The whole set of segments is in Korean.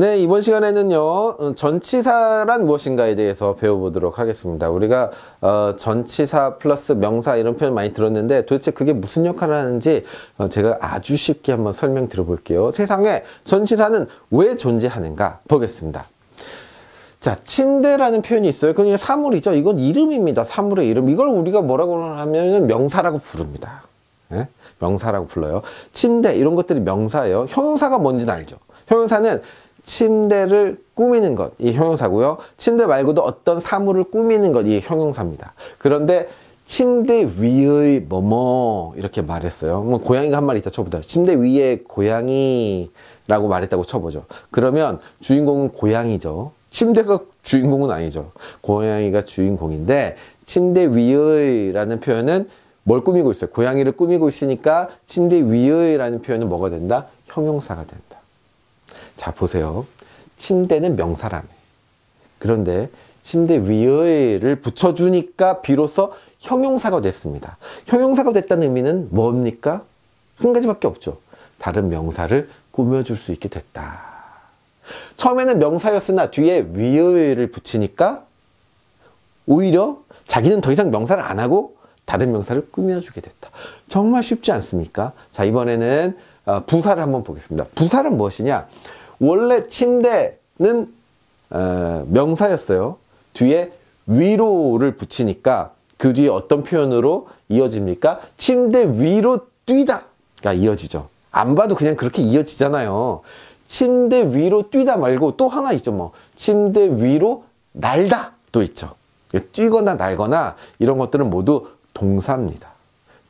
네, 이번 시간에는요, 어, 전치사란 무엇인가에 대해서 배워보도록 하겠습니다. 우리가, 어, 전치사 플러스 명사 이런 표현 많이 들었는데 도대체 그게 무슨 역할을 하는지 어, 제가 아주 쉽게 한번 설명드려 볼게요. 세상에 전치사는 왜 존재하는가 보겠습니다. 자, 침대라는 표현이 있어요. 그냥 사물이죠. 이건 이름입니다. 사물의 이름. 이걸 우리가 뭐라고 하면 명사라고 부릅니다. 예? 명사라고 불러요. 침대 이런 것들이 명사예요. 형용사가 뭔지는 알죠. 형용사는 침대를 꾸미는 것, 이 형용사고요. 침대 말고도 어떤 사물을 꾸미는 것, 이 형용사입니다. 그런데 침대 위의 뭐뭐 이렇게 말했어요. 뭐 고양이가 한 마리 있다 쳐보자. 침대 위에 고양이라고 말했다고 쳐보죠. 그러면 주인공은 고양이죠. 침대가 주인공은 아니죠. 고양이가 주인공인데 침대 위의라는 표현은 뭘 꾸미고 있어요? 고양이를 꾸미고 있으니까 침대 위의라는 표현은 뭐가 된다? 형용사가 된다. 자, 보세요. 침대는 명사라며. 그런데 침대 위의를 붙여주니까 비로소 형용사가 됐습니다. 형용사가 됐다는 의미는 뭡니까? 한 가지밖에 없죠. 다른 명사를 꾸며줄 수 있게 됐다. 처음에는 명사였으나 뒤에 위의를 붙이니까 오히려 자기는 더 이상 명사를 안 하고 다른 명사를 꾸며주게 됐다. 정말 쉽지 않습니까? 자, 이번에는 어, 부사를 한번 보겠습니다. 부사는 무엇이냐? 원래 침대는 어, 명사였어요. 뒤에 위로를 붙이니까 그 뒤에 어떤 표현으로 이어집니까? 침대 위로 뛰다가 이어지죠. 안 봐도 그냥 그렇게 이어지잖아요. 침대 위로 뛰다 말고 또 하나 있죠. 뭐 침대 위로 날다도 있죠. 뛰거나 날거나 이런 것들은 모두 동사입니다.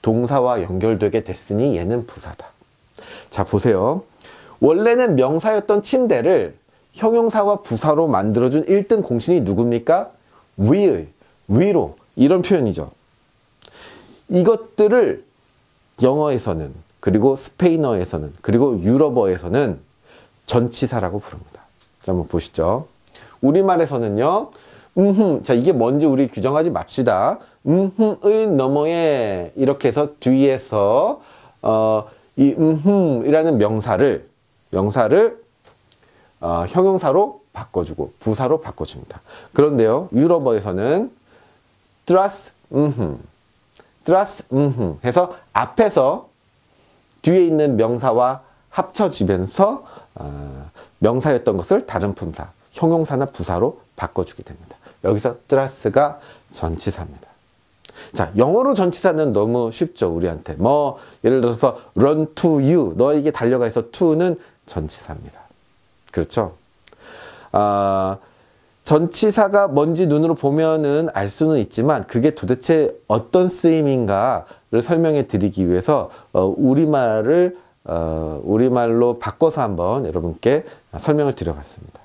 동사와 연결되게 됐으니 얘는 부사다. 자 보세요. 원래는 명사였던 침대를 형용사와 부사로 만들어준 1등 공신이 누굽니까? 위의, 위로 이런 표현이죠. 이것들을 영어에서는 그리고 스페인어에서는 그리고 유럽어에서는 전치사라고 부릅니다. 자, 한번 보시죠. 우리말에서는요. 음흠. 자, 이게 뭔지 우리 규정하지 맙시다. 음흠의 너머에 이렇게 해서 뒤에서 어, 이 음흠이라는 명사를 명사를 어, 형용사로 바꿔주고 부사로 바꿔줍니다. 그런데요, 유럽어에서는 드라스 음흠, 드라스 음흠 해서 앞에서 뒤에 있는 명사와 합쳐지면서 어, 명사였던 것을 다른 품사, 형용사나 부사로 바꿔주게 됩니다. 여기서 드라스가 전치사입니다. 자, 영어로 전치사는 너무 쉽죠, 우리한테. 뭐, 예를 들어서 run to you, 너에게 달려가서 to는 전치사입니다. 그렇죠? 아, 전치사가 뭔지 눈으로 보면은 알 수는 있지만 그게 도대체 어떤 쓰임인가를 설명해 드리기 위해서 어, 우리말을 어, 우리말로 바꿔서 한번 여러분께 설명을 드려봤습니다.